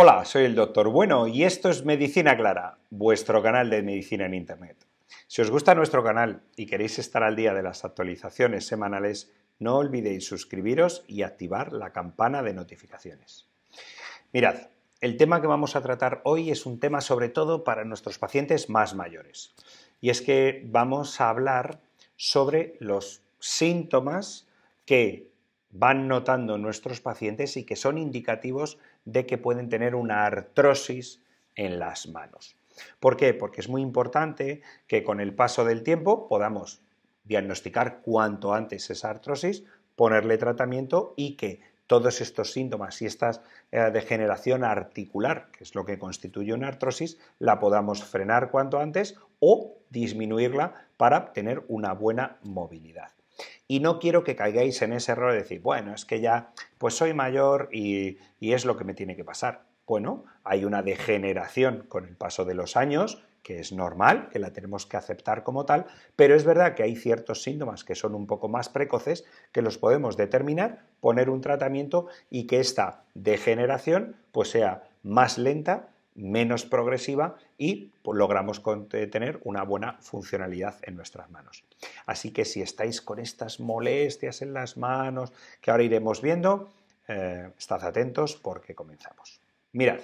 Hola, soy el doctor Bueno y esto es Medicina Clara, vuestro canal de medicina en Internet. Si os gusta nuestro canal y queréis estar al día de las actualizaciones semanales, no olvidéis suscribiros y activar la campana de notificaciones. Mirad, el tema que vamos a tratar hoy es un tema sobre todo para nuestros pacientes más mayores. Y es que vamos a hablar sobre los síntomas que van notando nuestros pacientes y que son indicativos de que pueden tener una artrosis en las manos. ¿Por qué? Porque es muy importante que con el paso del tiempo podamos diagnosticar cuanto antes esa artrosis, ponerle tratamiento y que todos estos síntomas y esta eh, degeneración articular, que es lo que constituye una artrosis, la podamos frenar cuanto antes o disminuirla para obtener una buena movilidad. Y no quiero que caigáis en ese error de decir, bueno, es que ya, pues soy mayor y, y es lo que me tiene que pasar. Bueno, hay una degeneración con el paso de los años, que es normal, que la tenemos que aceptar como tal, pero es verdad que hay ciertos síntomas que son un poco más precoces, que los podemos determinar, poner un tratamiento y que esta degeneración pues sea más lenta menos progresiva y pues, logramos eh, tener una buena funcionalidad en nuestras manos. Así que si estáis con estas molestias en las manos, que ahora iremos viendo, eh, estad atentos porque comenzamos. Mirad,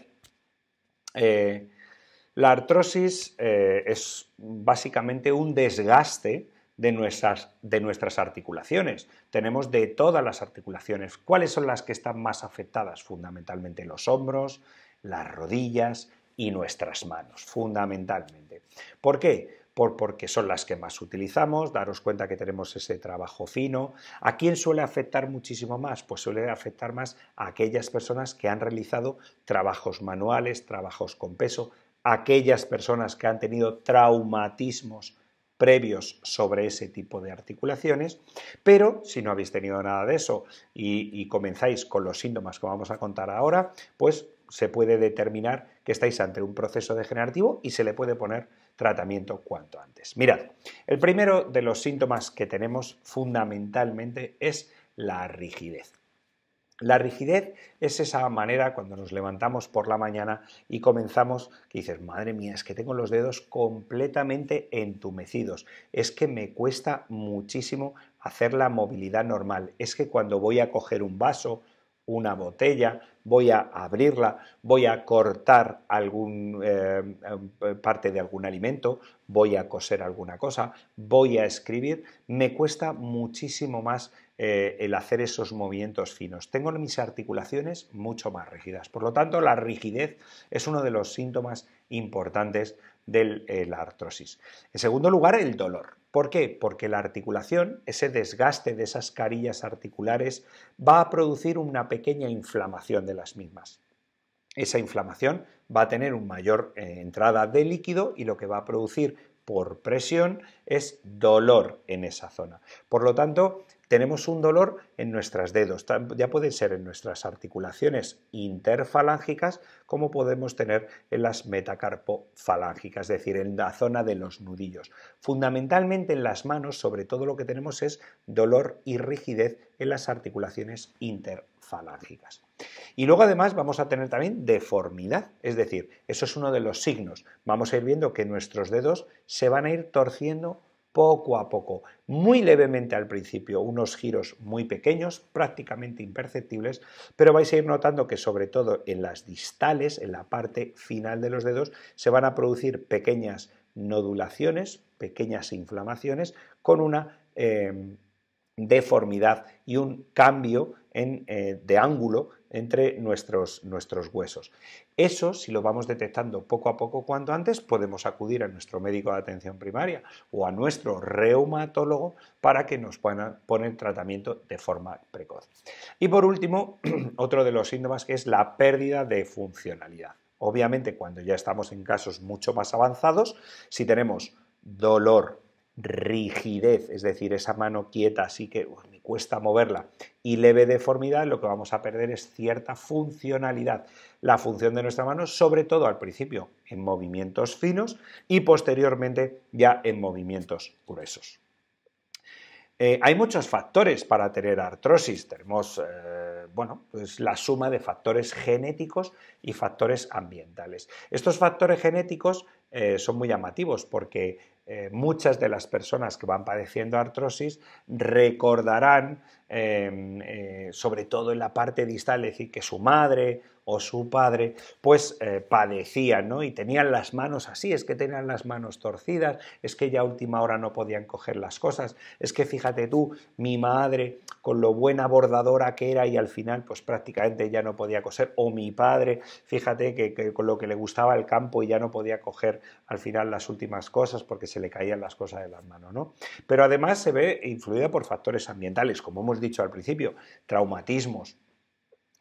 eh, la artrosis es básicamente un desgaste de nuestras, de nuestras, articulaciones. Tenemos de todas las articulaciones. ¿Cuáles son las que están más afectadas? Fundamentalmente los hombros, las rodillas y nuestras manos, fundamentalmente. ¿Por qué? porque son las que más utilizamos, daros cuenta que tenemos ese trabajo fino. ¿A quién suele afectar muchísimo más? Pues suele afectar más a aquellas personas que han realizado trabajos manuales, trabajos con peso, aquellas personas que han tenido traumatismos previos sobre ese tipo de articulaciones, pero si no habéis tenido nada de eso y, y, comenzáis con los síntomas que vamos a contar ahora, pues se puede determinar que estáis ante un proceso degenerativo y se le puede poner tratamiento cuanto antes. Mirad, el primero de los síntomas que tenemos fundamentalmente es la rigidez. La rigidez es esa manera cuando nos levantamos por la mañana y comenzamos que dices, madre mía, es que tengo los dedos completamente entumecidos, es que me cuesta muchísimo hacer la movilidad normal, es que cuando voy a coger un vaso una botella, voy a abrirla, voy a cortar algún eh, eh, parte de algún alimento, voy a coser alguna cosa, voy a escribir. Me cuesta muchísimo más eh, el hacer esos movimientos finos. Tengo mis articulaciones mucho más rígidas. Por lo tanto, la rigidez es uno de los síntomas importantes de la artrosis. En segundo lugar, el dolor. ¿Por qué? Porque la articulación, ese desgaste de esas carillas articulares, va a producir una pequeña inflamación de las mismas. Esa inflamación va a tener una mayor eh, entrada de líquido y lo que va a producir por presión es dolor en esa zona. Por lo tanto, tenemos un dolor en nuestras dedos, ya pueden ser en nuestras articulaciones interfalángicas como podemos tener en las metacarpofalángicas, es decir, en la zona de los nudillos. Fundamentalmente en las manos, sobre todo lo que tenemos es dolor y rigidez en las articulaciones interfalángicas. Y luego además vamos a tener también deformidad, es decir, eso es uno de los signos. Vamos a ir viendo que nuestros dedos se van a ir torciendo poco a poco, muy levemente al principio, unos giros muy pequeños, prácticamente imperceptibles, pero vais a ir notando que sobre todo en las distales, en la parte final de los dedos, se van a producir pequeñas nodulaciones, pequeñas inflamaciones, con una eh, deformidad y un cambio eh, de ángulo entre nuestros, nuestros huesos. Eso, si lo vamos detectando poco a poco cuanto antes, podemos acudir a nuestro médico de atención primaria o a nuestro reumatólogo para que nos puedan poner tratamiento de forma precoz. Y por último, otro de los síntomas que es la pérdida de funcionalidad. Obviamente, cuando ya estamos en casos mucho más avanzados, si tenemos dolor, rigidez, es decir, esa mano quieta, así que cuesta moverla. Y leve deformidad lo que vamos a perder es cierta funcionalidad. La función de nuestra mano, sobre todo al principio en movimientos finos y posteriormente ya en movimientos gruesos. Eh, hay muchos factores para tener artrosis. Tenemos eh, bueno, pues la suma de factores genéticos y factores ambientales. Estos factores genéticos eh, son muy llamativos porque eh, muchas de las personas que van padeciendo artrosis recordarán, eh, eh, sobre todo en la parte distal, es decir, que su madre o su padre, pues padecían, ¿no? Y tenían las manos así, es que tenían las manos torcidas, es que ya a última hora no podían coger las cosas, es que fíjate tú, mi madre, con lo buena bordadora que era y al final, pues prácticamente ya no podía coser, o mi padre, fíjate que, con lo que le gustaba el campo y ya no podía coger al final las últimas cosas porque se le caían las cosas de las manos, ¿no? Pero además se ve influida por factores ambientales, como hemos dicho al principio, traumatismos,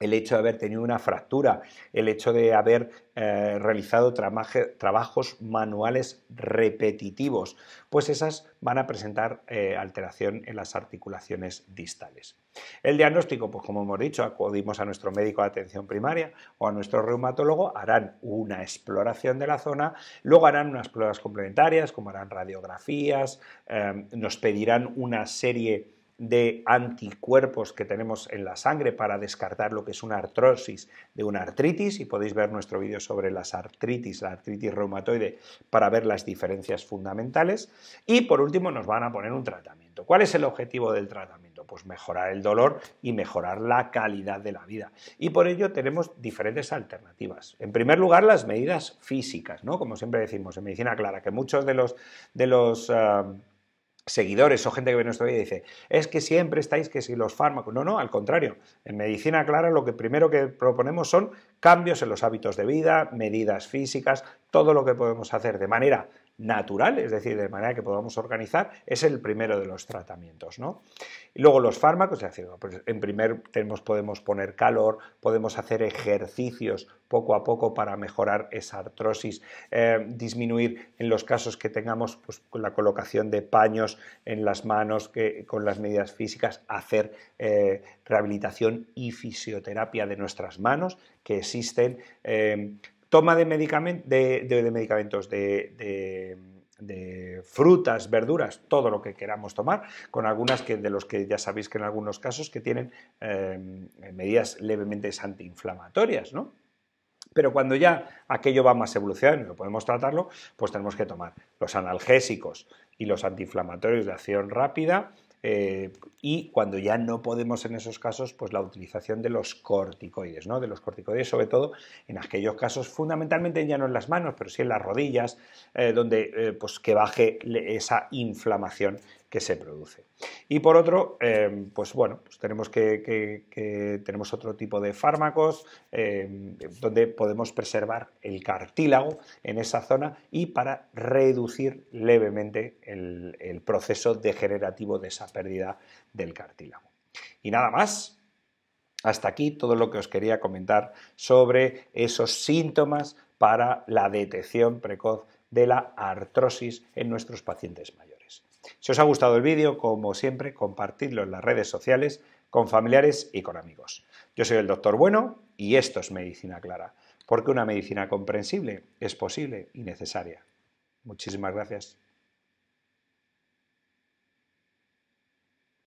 el hecho de haber tenido una fractura, el hecho de haber eh, realizado trabajos manuales repetitivos, pues esas van a presentar eh, alteración en las articulaciones distales. El diagnóstico, pues como hemos dicho, acudimos a nuestro médico de atención primaria o a nuestro reumatólogo, harán una exploración de la zona, luego harán unas pruebas complementarias, como harán radiografías, eh, nos pedirán una serie de anticuerpos que tenemos en la sangre para descartar lo que es una artrosis de una artritis y podéis ver nuestro vídeo sobre las artritis, la artritis reumatoide, para ver las diferencias fundamentales. Y por último nos van a poner un tratamiento. ¿Cuál es el objetivo del tratamiento? Pues mejorar el dolor y mejorar la calidad de la vida. Y por ello tenemos diferentes alternativas. En primer lugar, las medidas físicas, ¿no? Como siempre decimos en medicina clara, que muchos de los, de los eh, seguidores o gente que ve nuestro vídeo dice, es que siempre estáis que si los fármacos... No, no, al contrario. En medicina clara lo que primero que proponemos son cambios en los hábitos de vida, medidas físicas, todo lo que podemos hacer de manera natural, es decir, de manera que podamos organizar, es el primero de los tratamientos. ¿no? Y luego los fármacos, es pues, en primer tenemos, podemos poner calor, podemos hacer ejercicios poco a poco para mejorar esa artrosis, eh, disminuir en los casos que tengamos pues, la colocación de paños en las manos que, con las medidas físicas, hacer eh, rehabilitación y fisioterapia de nuestras manos, que existen eh, toma de, medicamentos, de, frutas, verduras, todo lo que queramos tomar, con algunas de los que ya sabéis que en algunos casos que tienen eh, medidas levemente antiinflamatorias, ¿no? Pero cuando ya aquello va más evolucionando y podemos tratarlo, pues tenemos que tomar los analgésicos y los antiinflamatorios de acción rápida, eh, y cuando ya no podemos en esos casos, pues la utilización de los corticoides, ¿no? De los corticoides, sobre todo en aquellos casos, fundamentalmente ya no en las manos, pero sí en las rodillas, eh, donde eh, pues que baje esa inflamación que se produce. Y por otro, pues bueno, pues tenemos que, tenemos otro tipo de fármacos donde podemos preservar el cartílago en esa zona y para reducir levemente el, el proceso degenerativo de esa pérdida del cartílago. Y nada más. Hasta aquí todo lo que os quería comentar sobre esos síntomas para la detección precoz de la artrosis en nuestros pacientes mayores. Si os ha gustado el vídeo, como siempre, compartidlo en las redes sociales con familiares y con amigos. Yo soy el doctor Bueno y esto es Medicina Clara, porque una medicina comprensible es posible y necesaria. Muchísimas gracias.